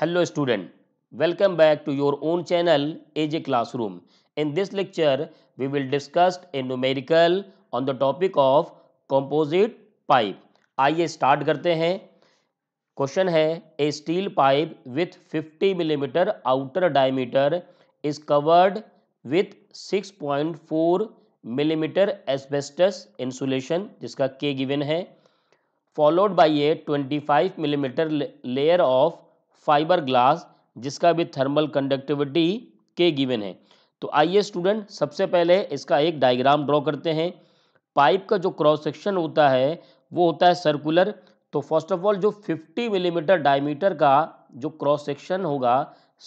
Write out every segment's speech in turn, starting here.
Hello student, welcome back to your own channel AJ Classroom. In this lecture, we will discuss a numerical on the topic of composite pipe. आइए start करते हैं question है a steel pipe with 50 millimetre outer diameter is covered with 6.4 millimetre asbestos insulation जिसका k given है followed by a 25 millimetre layer of fibre glass जिसका भी thermal conductivity के given है तो आइए स्टूडेंट सबसे पहले इसका एक डायग्राम ड्रॉ करते हैं पाइप का जो क्रॉस सेक्शन होता है वो होता है सर्कुलर तो फर्स्ट ऑफ ऑल जो 50 मिलीमीटर mm डायमीटर का जो क्रॉस सेक्शन होगा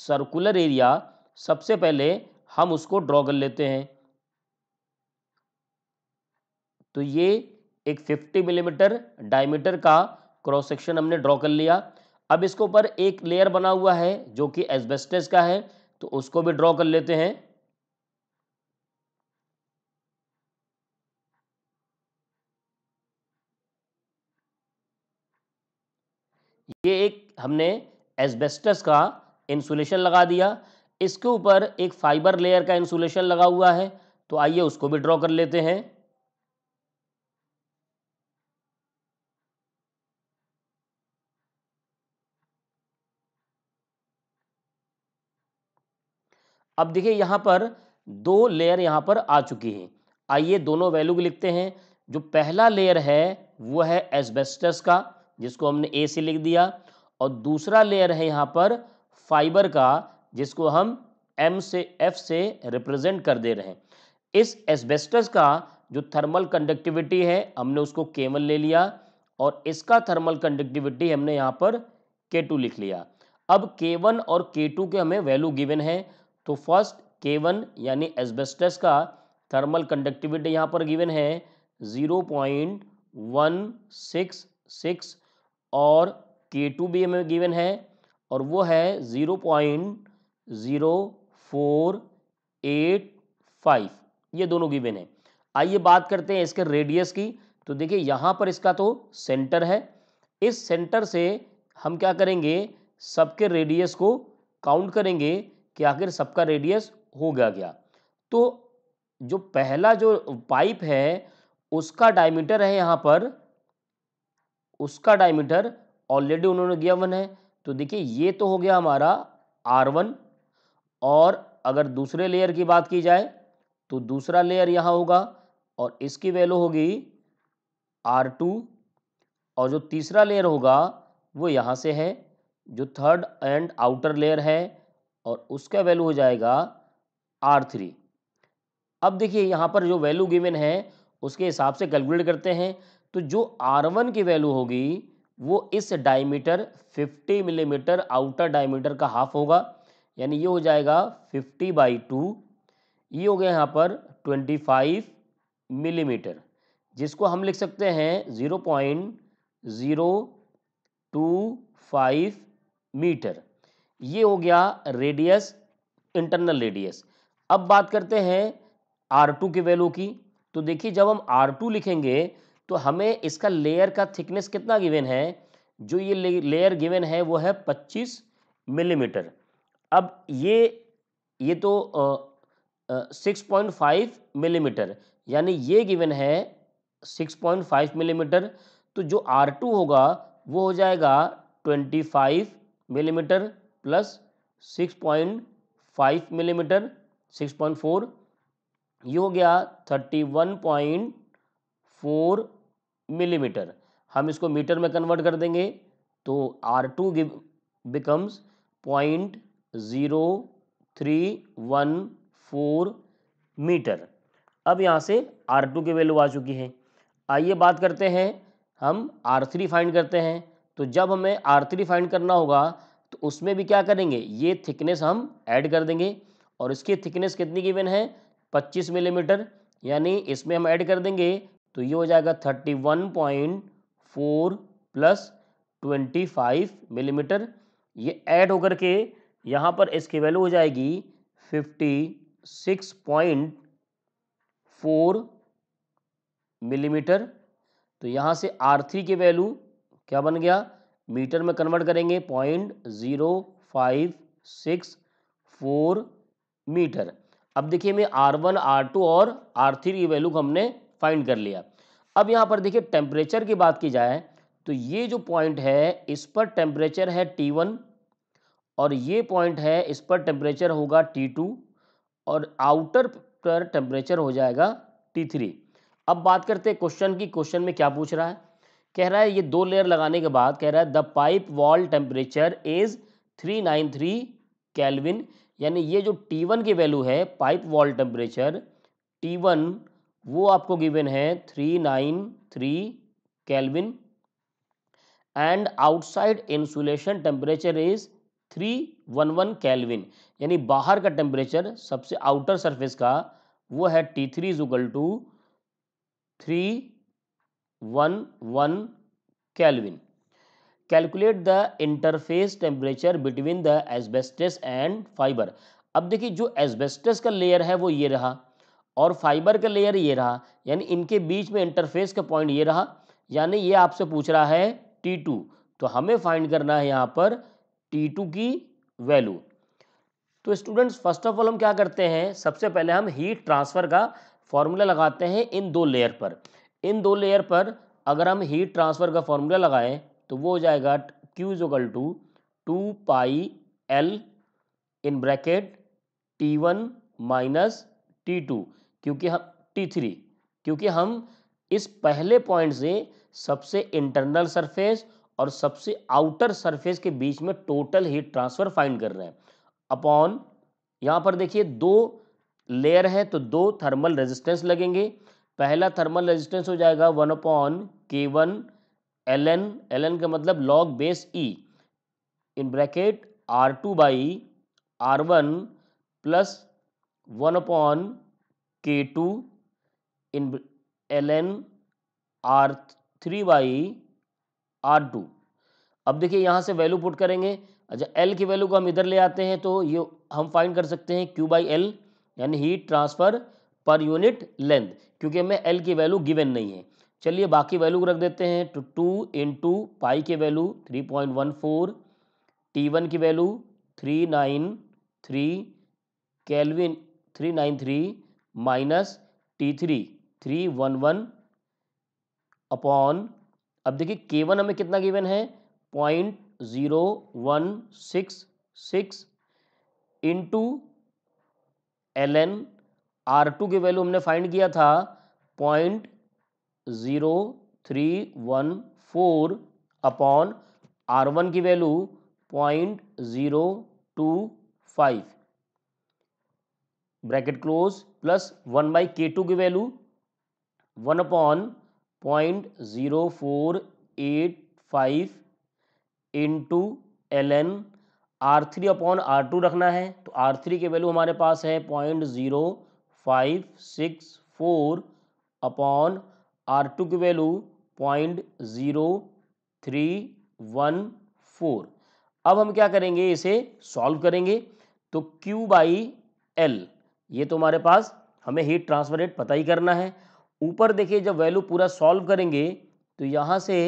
सर्कुलर एरिया सबसे पहले हम उसको ड्रॉ कर लेते हैं तो ये एक 50 मिलीमीटर mm डायमीटर का क्रॉस सेक्शन हमने ड्रॉ कर लिया अब इसके ऊपर एक लेयर बना हुआ है जो कि एस्बेस्टेस का है तो उसको भी ड्रॉ कर लेते हैं ये एक हमने एसबेस्टस का इंसुलेशन लगा दिया इसके ऊपर एक फाइबर लेयर का इंसुलेशन लगा हुआ है तो आइए उसको भी ड्रॉ कर लेते हैं अब देखिए यहाँ पर दो लेयर यहाँ पर आ चुकी है आइए दोनों वैल्यू लिखते हैं जो पहला लेयर है वो है एसबेस्टस का जिसको हमने ए से लिख दिया और दूसरा लेयर है यहाँ पर फाइबर का जिसको हम एम से एफ से रिप्रेजेंट कर दे रहे हैं इस एसबेस्टस का जो थर्मल कंडक्टिविटी है हमने उसको के ले लिया और इसका थर्मल कंडक्टिविटी हमने यहाँ पर के टू लिख लिया अब के और के टू के हमें वैल्यू गिवन है तो फर्स्ट के वन यानी एसबेस्टस का थर्मल कंडक्टिविटी यहाँ पर गिवन है zero point one six six और के टू भी हमें गिवन है और वो है zero point zero four eight five ये दोनों गिवन है आइए बात करते हैं इसके रेडियस की तो देखिए यहाँ पर इसका तो सेंटर है इस सेंटर से हम क्या करेंगे सबके रेडियस को काउंट करेंगे कि आखिर सबका रेडियस हो गया क्या तो जो पहला जो पाइप है उसका डायमीटर है यहाँ पर उसका डायमीटर ऑलरेडी उन्होंने गिया वन है तो देखिए ये तो हो गया हमारा आर वन और अगर दूसरे लेयर की बात की जाए तो दूसरा लेयर यहाँ होगा और इसकी वैल्यू होगी आर टू और जो तीसरा लेयर होगा वो यहाँ से है जो थर्ड एंड आउटर लेयर है और उसका वैल्यू हो जाएगा आर थ्री अब देखिए यहाँ पर जो वैल्यू गिवन है उसके हिसाब से कैलकुलेट करते हैं तो जो आर वन की वैल्यू होगी वो इस डायमीटर 50 मिलीमीटर आउटर डायमीटर का हाफ होगा यानी ये हो जाएगा 50 बाई टू ये हो गया यहाँ पर 25 मिलीमीटर जिसको हम लिख सकते हैं zero point zero two five metre ये हो गया रेडियस इंटरनल रेडियस अब बात करते हैं आर टू की वैल्यू की तो देखिए जब हम आर टू लिखेंगे तो हमें इसका लेयर का थिकनेस कितना गिवन है जो ये लेयर गिवन है वो है 25 मिलीमीटर अब ये ये तो सिक्स पॉइंट फाइव मिलीमीटर यानी ये गिवन है सिक्स पॉइंट फाइव मिलीमीटर तो जो आर टू होगा वो हो जाएगा twenty five millimetre plus six point five millimetre six point four ये हो गया thirty one point four millimetre हम इसको मीटर में कन्वर्ट कर देंगे तो r two give becomes point zero three one four metre अब यहाँ से आर टू की वैल्यू आ चुकी है आइए बात करते हैं हम आर थ्री फाइंड करते हैं तो जब हमें आर थ्री फाइंड करना होगा तो उसमें भी क्या करेंगे ये थिकनेस हम ऐड कर देंगे और इसकी थिकनेस कितनी गिवन है 25 मिलीमीटर यानी इसमें हम ऐड कर देंगे तो ये हो जाएगा 31.4 प्लस 25 मिलीमीटर ये ऐड होकर के यहाँ पर इसकी वैल्यू हो जाएगी 56.4 मिलीमीटर तो यहाँ से R3 की वैल्यू क्या बन गया मीटर में कन्वर्ट करेंगे point zero five six four metre अब देखिए मैं आर वन आर टू और आर थ्री की वैल्यू हमने फाइंड कर लिया अब यहाँ पर देखिए टेम्परेचर की बात की जाए तो ये जो पॉइंट है इस पर टेम्परेचर है टी वन और ये पॉइंट है इस पर टेम्परेचर होगा टी टू और आउटर पर टेम्परेचर हो जाएगा टी थ्री अब बात करते हैं क्वेश्चन की क्वेश्चन में क्या पूछ रहा है कह रहा है ये दो लेयर लगाने के बाद कह रहा है the pipe wall temperature is three nine three kelvin यानी ये जो टी वन की वैल्यू है pipe wall temperature T one वो आपको गिवन है three nine three kelvin and outside insulation temperature is three one one kelvin यानी बाहर का टेम्परेचर सबसे आउटर सरफेस का वो है T three is equal to three one one kelvin calculate the interface temperature between the asbestos and fibre अब देखिए जो एजबेस्टस का लेयर है वो ये रहा और फाइबर का लेयर ये रहा यानी इनके बीच में इंटरफेस का पॉइंट ये रहा यानी ये आपसे पूछ रहा है टी टू तो हमें फाइंड करना है यहाँ पर टी टू की वैल्यू तो स्टूडेंट्स फर्स्ट ऑफ ऑल हम क्या करते हैं सबसे पहले हम हीट ट्रांसफ़र का फॉर्मूला लगाते हैं इन दो लेयर पर इन दो लेयर पर अगर हम हीट ट्रांसफ़र का फॉर्मूला लगाएं तो वो हो जाएगा Q equal to two pi L in bracket T one minus T two क्योंकि हम टी थ्री क्योंकि हम इस पहले पॉइंट से सबसे इंटरनल सरफेस और सबसे आउटर सरफेस के बीच में टोटल हीट ट्रांसफ़र फाइंड कर रहे हैं अपॉन यहाँ पर देखिए दो लेयर है तो दो थर्मल रेजिस्टेंस लगेंगे पहला थर्मल रेजिस्टेंस हो जाएगा one upon k one L N L N का मतलब log base e in bracket r two by r one plus one upon k two in L N r three by r two अब देखिए यहाँ से value put करेंगे अच्छा L की value को हम इधर ले आते हैं तो ये हम फाइंड कर सकते हैं क्यू बाई एल यानी heat transfer per unit length क्योंकि हमें एल की वैल्यू गिवन नहीं है चलिए बाकी वैल्यू रख देते हैं two two in two pi की value three point one four T one की value three nine three kelvin three nine three minus T three three one one upon अब देखिए के वन हमें कितना गिवन है point zero one six six into L N r two की value हमने find किया था point zero three one four upon r one की value point zero two five bracket close plus one by k two की value one upon point zero four eight five into L N r three upon r two रखना है तो are three की value हमारे पास है point zero five six four upon r two की value point zero three one four अब हम क्या करेंगे इसे सॉल्व करेंगे तो Q बाई एल ये तो हमारे पास हमें हीट ट्रांसफर रेट पता ही करना है ऊपर देखिए जब वैल्यू पूरा सॉल्व करेंगे तो यहाँ से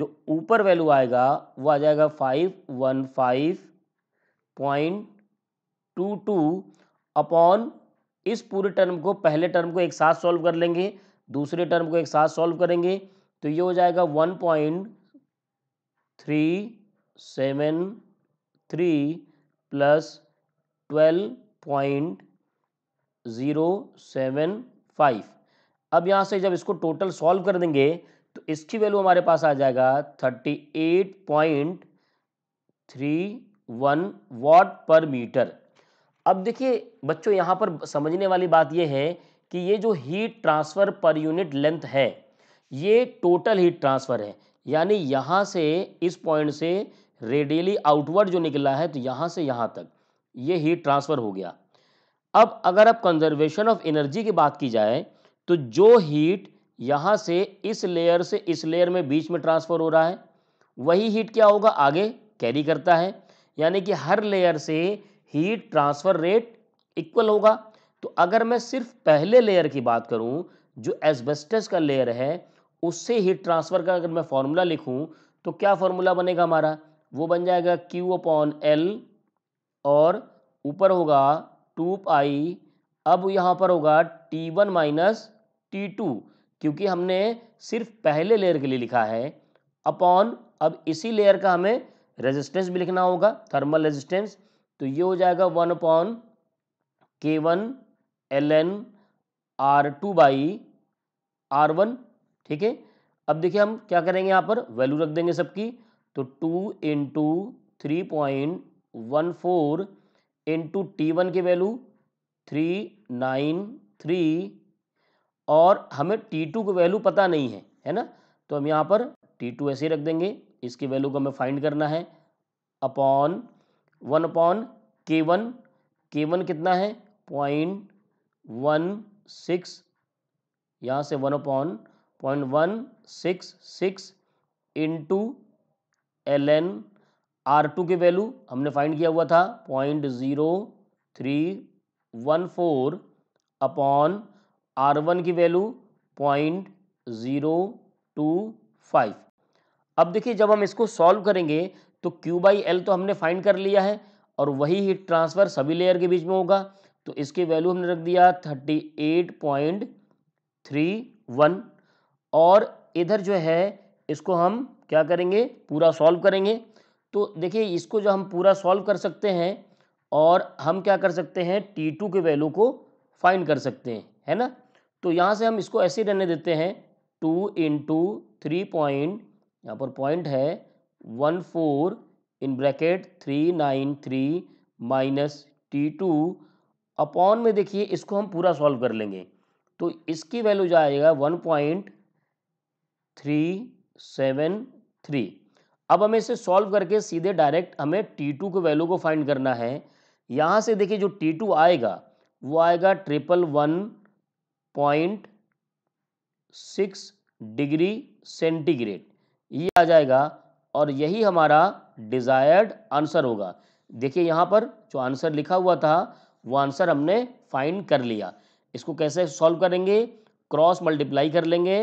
जो ऊपर वैल्यू आएगा वो आ जाएगा five one five point two two upon इस पूरे टर्म को पहले टर्म को एक साथ सॉल्व कर लेंगे दूसरे टर्म को एक साथ सॉल्व करेंगे तो ये हो जाएगा one point three seven three plus twelve point zero seven five अब यहाँ से जब इसको टोटल सॉल्व कर देंगे तो इसकी वैल्यू हमारे पास आ जाएगा thirty eight point three one watt per metre अब देखिए बच्चों यहाँ पर समझने वाली बात यह है कि ये जो heat transfer per unit length है ये टोटल हीट ट्रांसफ़र है यानी यहाँ से इस पॉइंट से रेडियली आउटवर्ड जो निकला है तो यहाँ से यहाँ तक ये हीट ट्रांसफ़र हो गया अब अगर अब कंजर्वेशन ऑफ एनर्जी की बात की जाए तो जो हीट यहाँ से इस लेयर से इस लेयर में बीच में ट्रांसफ़र हो रहा है वही हीट क्या होगा आगे कैरी करता है यानी कि हर लेयर से हीट ट्रांसफर रेट इक्वल होगा तो अगर मैं सिर्फ पहले लेयर की बात करूं जो एस्बेस्टस का लेयर है उससे हीट ट्रांसफर का अगर मैं फॉर्मूला लिखूं तो क्या फॉर्मूला बनेगा हमारा वो बन जाएगा क्यू अपॉन एल और ऊपर होगा टू पाई अब यहाँ पर होगा T one minus T two क्योंकि हमने सिर्फ पहले लेयर के लिए लिखा है अपॉन अब इसी लेयर का हमें रेजिस्टेंस भी लिखना होगा थर्मल रेजिस्टेंस तो ये हो जाएगा one upon k one L N r two by r one ठीक है अब देखिए हम क्या करेंगे यहाँ पर वैल्यू रख देंगे सबकी तो two into three point one four into T one की वैल्यू थ्री नाइन थ्री और हमें टी टू की वैल्यू पता नहीं है है ना तो हम यहाँ पर टी टू ऐसे ही रख देंगे इसकी वैल्यू को हमें फाइंड करना है upon one upon k one k one कितना है पॉइंट वन सिक्स यहाँ से one upon point one six six into L N r two की वैल्यू हमने फाइंड किया हुआ था point zero three one four upon r one की value point zero two five अब देखिए जब हम इसको सॉल्व करेंगे तो क्यू बाई एल तो हमने फाइंड कर लिया है और वही हीट ट्रांसफ़र सभी लेयर के बीच में होगा तो इसकी वैल्यू हमने रख दिया thirty eight point three one और इधर जो है इसको हम क्या करेंगे पूरा सॉल्व करेंगे तो देखिए इसको जो हम पूरा सॉल्व कर सकते हैं और हम क्या कर सकते हैं टी टू के वैल्यू को फाइंड कर सकते हैं है ना तो यहाँ से हम इसको ऐसे ही रहने देते हैं two in two three point यहाँ पर पॉइंट है one four in bracket three nine three minus T two upon में देखिए इसको हम पूरा सॉल्व कर लेंगे तो इसकी वैल्यू जाएगा one point three seven three अब हमें इसे सॉल्व करके सीधे डायरेक्ट हमें टी टू के वैल्यू को फाइंड करना है यहाँ से देखिए जो टी टू आएगा वो आएगा triple one point six degree centigrade ये आ जाएगा और यही हमारा डिज़ायर्ड आंसर होगा देखिए यहाँ पर जो आंसर लिखा हुआ था वो आंसर हमने फाइंड कर लिया इसको कैसे सॉल्व करेंगे क्रॉस मल्टीप्लाई कर लेंगे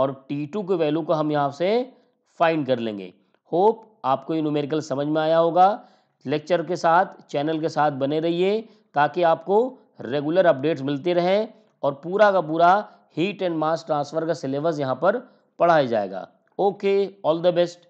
और टी टू के वैल्यू को हम यहाँ से फाइंड कर लेंगे होप आपको ये न्यूमेरिकल समझ में आया होगा लेक्चर के साथ चैनल के साथ बने रहिए ताकि आपको रेगुलर अपडेट्स मिलते रहें और पूरा का पूरा हीट एंड मास ट्रांसफ़र का सिलेबस यहाँ पर पढ़ाया जाएगा ओके ऑल द बेस्ट